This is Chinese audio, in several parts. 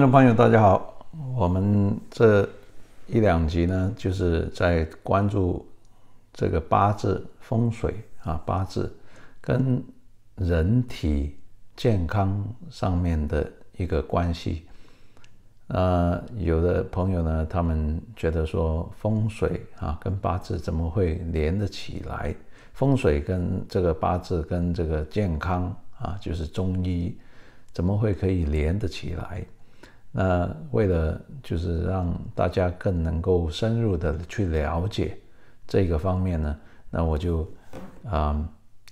观众朋友，大家好。我们这一两集呢，就是在关注这个八字风水啊，八字跟人体健康上面的一个关系。呃，有的朋友呢，他们觉得说风水啊跟八字怎么会连得起来？风水跟这个八字跟这个健康啊，就是中医，怎么会可以连得起来？那为了就是让大家更能够深入的去了解这个方面呢，那我就啊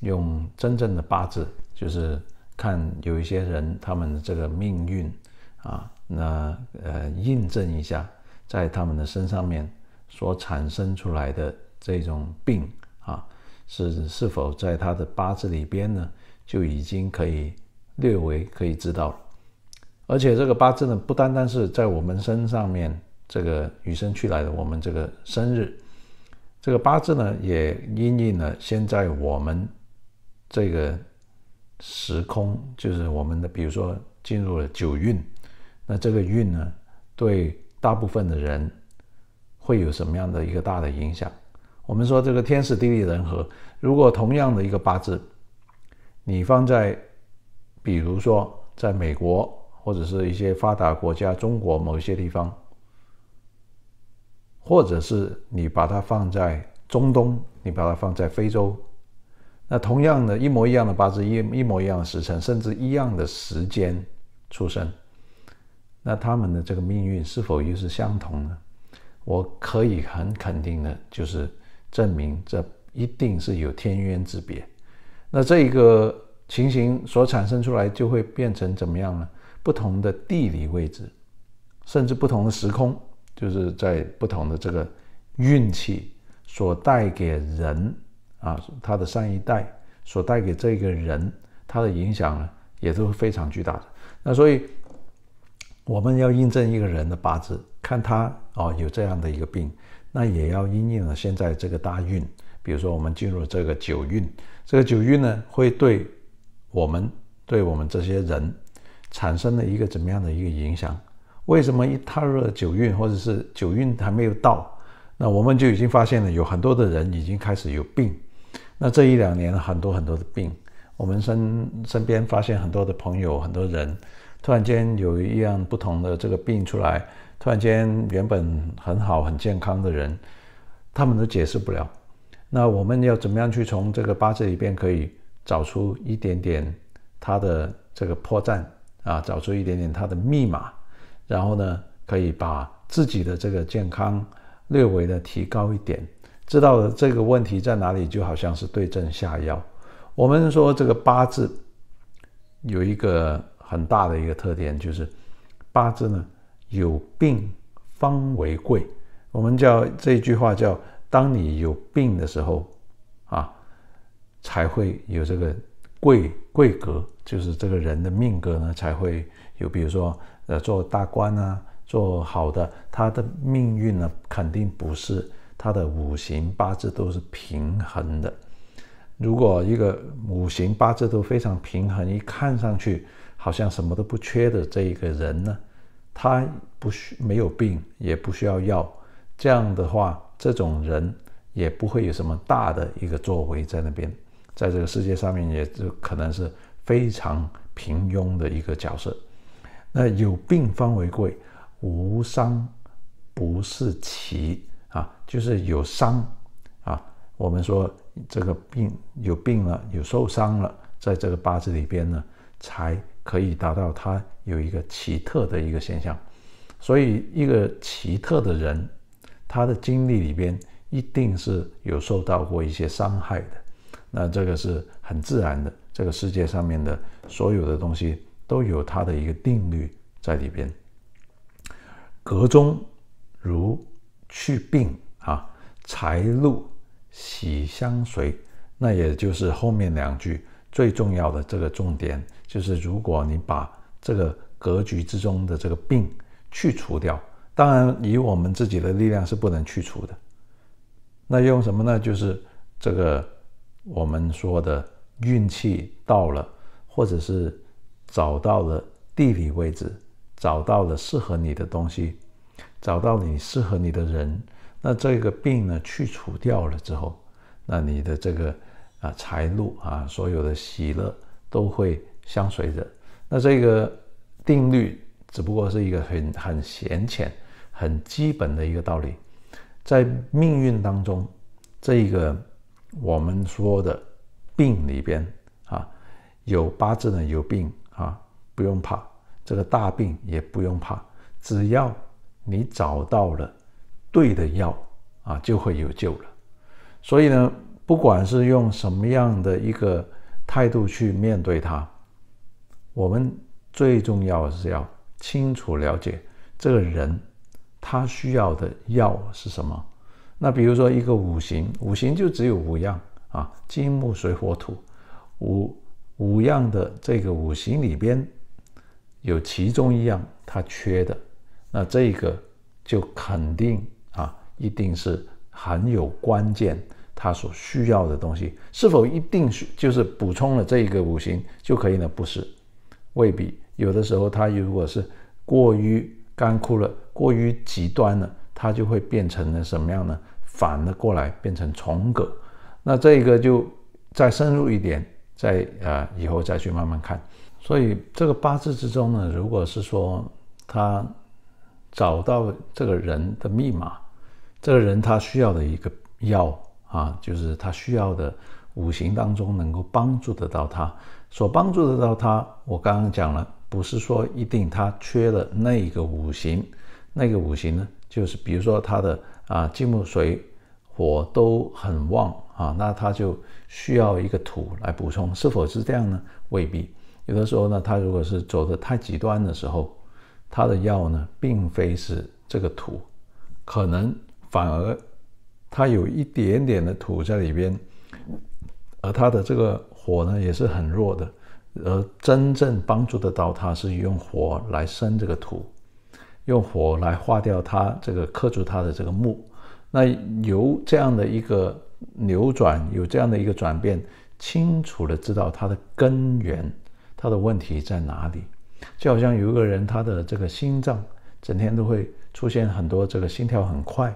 用真正的八字，就是看有一些人他们的这个命运啊，那呃印证一下，在他们的身上面所产生出来的这种病啊，是是否在他的八字里边呢，就已经可以略为可以知道了。而且这个八字呢，不单单是在我们身上面，这个与生俱来的我们这个生日，这个八字呢也因应了现在我们这个时空，就是我们的，比如说进入了九运，那这个运呢，对大部分的人会有什么样的一个大的影响？我们说这个天时地利人和，如果同样的一个八字，你放在，比如说在美国。或者是一些发达国家，中国某一些地方，或者是你把它放在中东，你把它放在非洲，那同样的一模一样的八字，一一模一样的时辰，甚至一样的时间出生，那他们的这个命运是否又是相同呢？我可以很肯定的，就是证明这一定是有天渊之别。那这一个情形所产生出来，就会变成怎么样呢？不同的地理位置，甚至不同的时空，就是在不同的这个运气所带给人啊，他的上一代所带给这个人他的影响呢，也都非常巨大的。那所以我们要印证一个人的八字，看他哦有这样的一个病，那也要因应了现在这个大运。比如说我们进入这个九运，这个九运呢，会对我们对我们这些人。产生了一个怎么样的一个影响？为什么一踏入了九运，或者是九运还没有到，那我们就已经发现了有很多的人已经开始有病。那这一两年，很多很多的病，我们身身边发现很多的朋友，很多人突然间有一样不同的这个病出来，突然间原本很好很健康的人，他们都解释不了。那我们要怎么样去从这个八字里边可以找出一点点他的这个破绽？啊，找出一点点它的密码，然后呢，可以把自己的这个健康略微的提高一点。知道了这个问题在哪里，就好像是对症下药。我们说这个八字有一个很大的一个特点，就是八字呢有病方为贵。我们叫这一句话叫：当你有病的时候，啊，才会有这个。贵贵格就是这个人的命格呢，才会有。比如说，呃，做大官啊，做好的，他的命运呢，肯定不是他的五行八字都是平衡的。如果一个五行八字都非常平衡，一看上去好像什么都不缺的这一个人呢，他不需没有病，也不需要药，这样的话，这种人也不会有什么大的一个作为在那边。在这个世界上面，也就可能是非常平庸的一个角色。那有病方为贵，无伤不是奇啊，就是有伤啊。我们说这个病有病了，有受伤了，在这个八字里边呢，才可以达到它有一个奇特的一个现象。所以，一个奇特的人，他的经历里边一定是有受到过一些伤害的。那这个是很自然的，这个世界上面的所有的东西都有它的一个定律在里边。格中如去病啊，财路喜相随。那也就是后面两句最重要的这个重点，就是如果你把这个格局之中的这个病去除掉，当然以我们自己的力量是不能去除的。那用什么呢？就是这个。我们说的运气到了，或者是找到了地理位置，找到了适合你的东西，找到你适合你的人，那这个病呢去除掉了之后，那你的这个啊财路啊，所有的喜乐都会相随着。那这个定律只不过是一个很很浅显、很基本的一个道理，在命运当中，这一个。我们说的病里边啊，有八字呢，有病啊，不用怕，这个大病也不用怕，只要你找到了对的药啊，就会有救了。所以呢，不管是用什么样的一个态度去面对它，我们最重要是要清楚了解这个人他需要的药是什么。那比如说一个五行，五行就只有五样啊，金木水火土，五五样的这个五行里边有其中一样它缺的，那这个就肯定啊，一定是很有关键，它所需要的东西是否一定是就是补充了这一个五行就可以呢？不是，未必有的时候它如果是过于干枯了，过于极端了。它就会变成了什么样呢？反了过来变成重格。那这个就再深入一点，再呃以后再去慢慢看。所以这个八字之中呢，如果是说他找到这个人的密码，这个人他需要的一个药啊，就是他需要的五行当中能够帮助得到他所帮助得到他。我刚刚讲了，不是说一定他缺了那个五行，那个五行呢？就是比如说他的啊金木水火都很旺啊，那他就需要一个土来补充，是否是这样呢？未必，有的时候呢，他如果是走的太极端的时候，他的药呢，并非是这个土，可能反而他有一点点的土在里边，而他的这个火呢也是很弱的，而真正帮助得到他，是用火来生这个土。用火来化掉它，这个克住它的这个木，那由这样的一个扭转，有这样的一个转变，清楚的知道它的根源，它的问题在哪里，就好像有一个人，他的这个心脏整天都会出现很多这个心跳很快，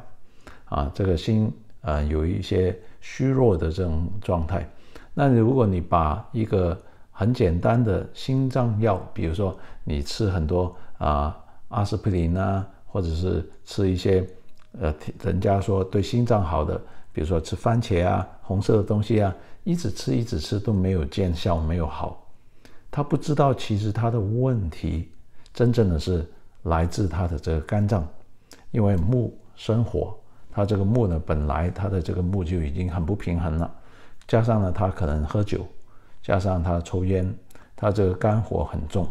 啊，这个心呃有一些虚弱的这种状态，那如果你把一个很简单的心脏药，比如说你吃很多啊。阿司匹林啊，或者是吃一些，呃，人家说对心脏好的，比如说吃番茄啊、红色的东西啊，一直吃一直吃都没有见效，没有好。他不知道其实他的问题真正的是来自他的这个肝脏，因为木生火，他这个木呢本来他的这个木就已经很不平衡了，加上呢他可能喝酒，加上他抽烟，他这个肝火很重。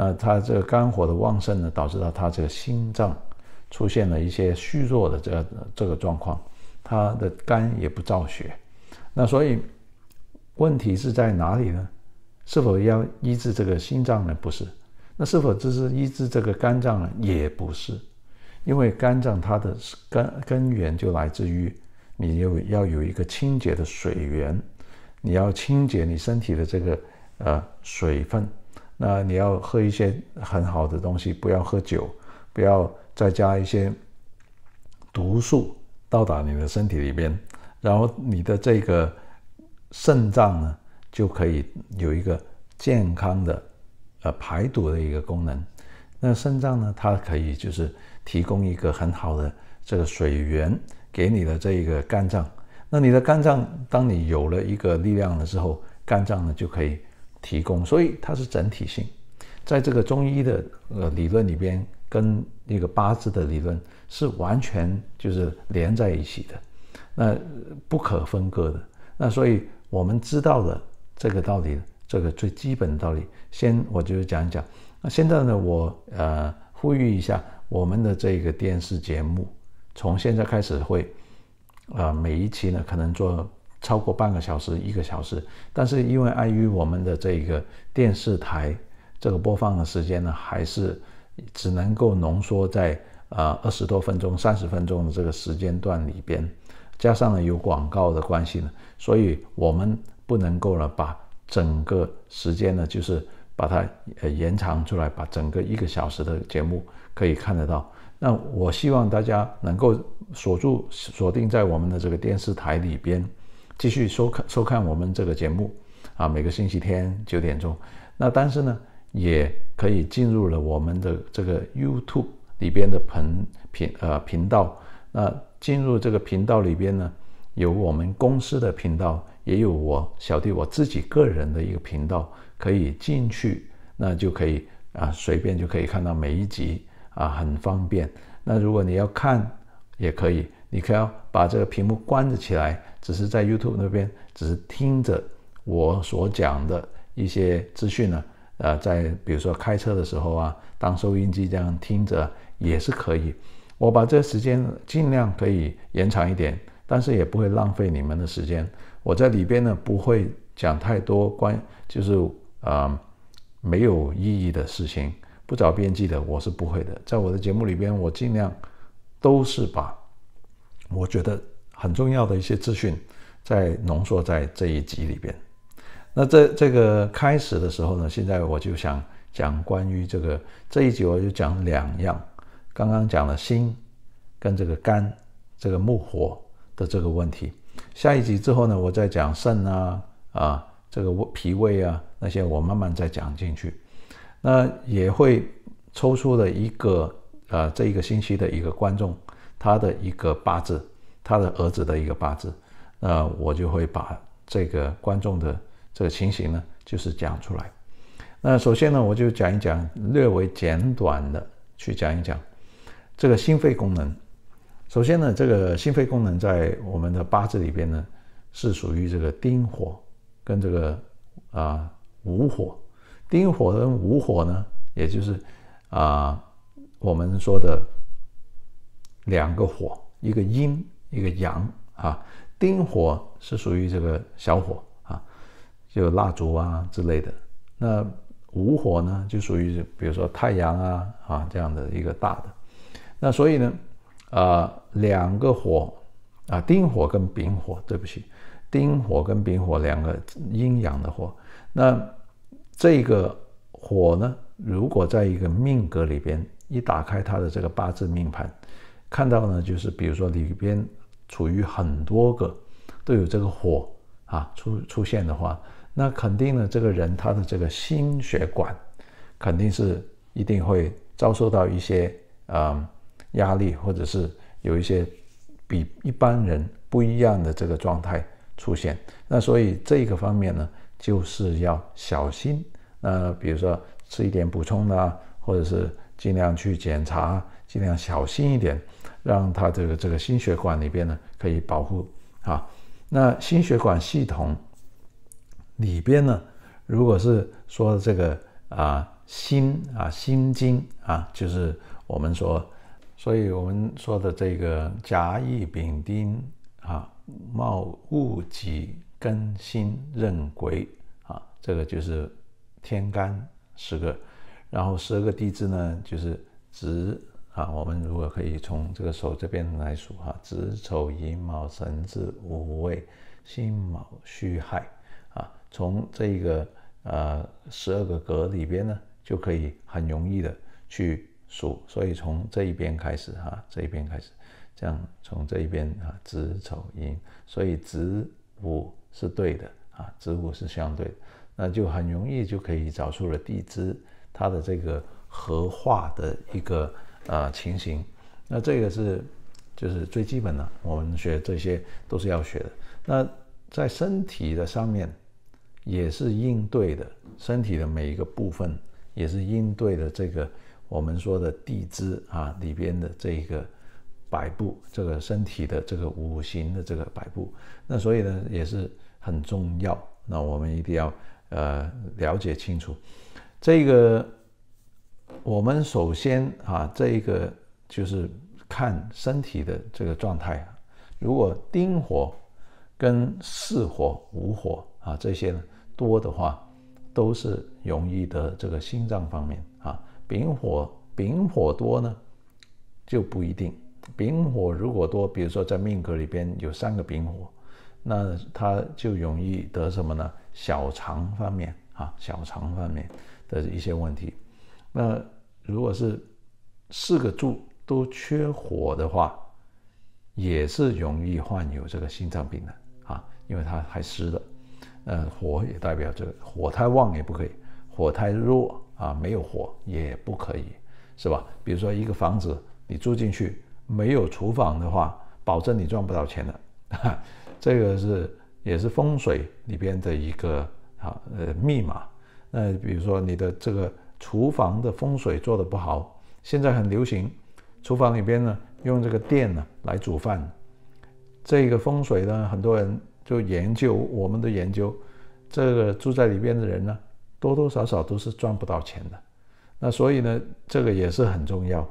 那他这个肝火的旺盛呢，导致到他这个心脏出现了一些虚弱的这这个状况，他的肝也不造血。那所以问题是在哪里呢？是否要医治这个心脏呢？不是。那是否这是医治这个肝脏呢？也不是。因为肝脏它的根根源就来自于你又要有一个清洁的水源，你要清洁你身体的这个呃水分。那你要喝一些很好的东西，不要喝酒，不要再加一些毒素到达你的身体里边，然后你的这个肾脏呢就可以有一个健康的呃排毒的一个功能。那肾脏呢，它可以就是提供一个很好的这个水源给你的这一个肝脏。那你的肝脏，当你有了一个力量的时候，肝脏呢就可以。提供，所以它是整体性，在这个中医的呃理论里边，跟那个八字的理论是完全就是连在一起的，那不可分割的。那所以我们知道的这个道理，这个最基本的道理，先我就讲一讲。那现在呢，我呃呼吁一下我们的这个电视节目，从现在开始会，啊每一期呢可能做。超过半个小时、一个小时，但是因为碍于我们的这个电视台这个播放的时间呢，还是只能够浓缩在呃二十多分钟、三十分钟的这个时间段里边，加上呢有广告的关系呢，所以我们不能够呢把整个时间呢，就是把它呃延长出来，把整个一个小时的节目可以看得到。那我希望大家能够锁住、锁定在我们的这个电视台里边。继续收看收看我们这个节目啊，每个星期天九点钟。那但是呢，也可以进入了我们的这个 YouTube 里边的频频呃频道。那进入这个频道里边呢，有我们公司的频道，也有我小弟我自己个人的一个频道，可以进去，那就可以啊，随便就可以看到每一集啊，很方便。那如果你要看，也可以。你可要把这个屏幕关着起来，只是在 YouTube 那边，只是听着我所讲的一些资讯呢。呃，在比如说开车的时候啊，当收音机这样听着也是可以。我把这个时间尽量可以延长一点，但是也不会浪费你们的时间。我在里边呢不会讲太多关，就是啊没有意义的事情，不找边际的，我是不会的。在我的节目里边，我尽量都是把。我觉得很重要的一些资讯，在浓缩在这一集里边。那这这个开始的时候呢，现在我就想讲关于这个这一集，我就讲两样。刚刚讲了心跟这个肝，这个木火的这个问题。下一集之后呢，我再讲肾啊啊这个脾胃啊那些，我慢慢再讲进去。那也会抽出了一个呃这一个星期的一个观众。他的一个八字，他的儿子的一个八字，那我就会把这个观众的这个情形呢，就是讲出来。那首先呢，我就讲一讲略为简短的去讲一讲这个心肺功能。首先呢，这个心肺功能在我们的八字里边呢，是属于这个丁火跟这个啊午火。丁火跟午火呢，也就是啊我们说的。两个火，一个阴，一个阳啊。丁火是属于这个小火啊，就蜡烛啊之类的。那午火呢，就属于比如说太阳啊啊这样的一个大的。那所以呢，呃，两个火啊，丁火跟丙火，对不起，丁火跟丙火两个阴阳的火。那这个火呢，如果在一个命格里边，一打开它的这个八字命盘。看到呢，就是比如说里边处于很多个都有这个火啊出出现的话，那肯定呢这个人他的这个心血管肯定是一定会遭受到一些呃压力，或者是有一些比一般人不一样的这个状态出现。那所以这个方面呢，就是要小心。那比如说吃一点补充的，或者是尽量去检查，尽量小心一点。让它这个这个心血管里边呢，可以保护啊。那心血管系统里边呢，如果是说这个啊心啊心经啊，就是我们说，所以我们说的这个甲乙丙丁啊，卯戊己庚辛壬癸啊，这个就是天干十个，然后十二个地支呢，就是子。啊，我们如果可以从这个手这边来数哈，子丑寅卯辰巳午未，辛卯戌亥啊，从这一个呃十二个格里边呢，就可以很容易的去数，所以从这一边开始哈，这一边开始，这样从这一边啊，子丑寅，所以子午是对的啊，子午是相对，那就很容易就可以找出了地支它的这个合化的一个。啊，情形，那这个是就是最基本的，我们学这些都是要学的。那在身体的上面也是应对的，身体的每一个部分也是应对的。这个我们说的地支啊里边的这一个摆布，这个身体的这个五行的这个摆布，那所以呢也是很重要。那我们一定要呃了解清楚这个。我们首先啊，这一个就是看身体的这个状态。如果丁火、跟巳火、午火啊这些呢多的话，都是容易得这个心脏方面啊。丙火、丙火多呢就不一定。丙火如果多，比如说在命格里边有三个丙火，那它就容易得什么呢？小肠方面啊，小肠方面的一些问题。那如果是四个柱都缺火的话，也是容易患有这个心脏病的啊，因为它还湿的。呃，火也代表着火太旺也不可以，火太弱啊，没有火也不可以，是吧？比如说一个房子，你住进去没有厨房的话，保证你赚不到钱的。这个是也是风水里边的一个啊呃密码。那比如说你的这个。厨房的风水做的不好，现在很流行，厨房里边呢用这个电呢来煮饭，这个风水呢很多人就研究，我们都研究，这个住在里边的人呢多多少少都是赚不到钱的，那所以呢这个也是很重要，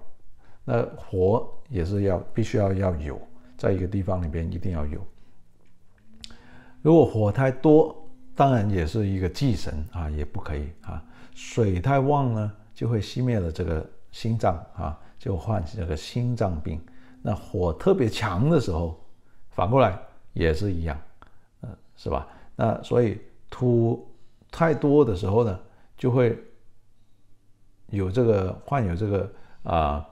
那火也是要必须要要有，在一个地方里边一定要有，如果火太多，当然也是一个忌神啊，也不可以啊。水太旺呢，就会熄灭了这个心脏啊，就患这个心脏病。那火特别强的时候，反过来也是一样，嗯，是吧？那所以土太多的时候呢，就会有这个患有这个啊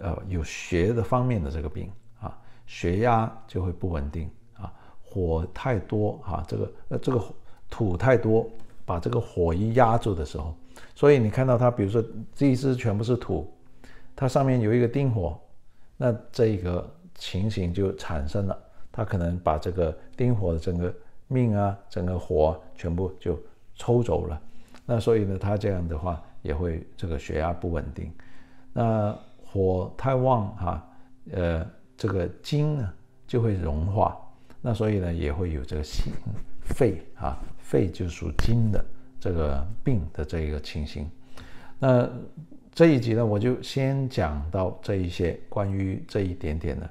呃有血的方面的这个病啊，血压就会不稳定啊。火太多啊，这个呃这个土太多。把这个火一压住的时候，所以你看到它，比如说这一支全部是土，它上面有一个丁火，那这个情形就产生了，它可能把这个丁火的整个命啊，整个火全部就抽走了，那所以呢，它这样的话也会这个血压不稳定，那火太旺哈，呃，这个金呢就会融化，那所以呢也会有这个心肺啊。肺就属金的这个病的这一个情形，那这一集呢，我就先讲到这一些关于这一点点的。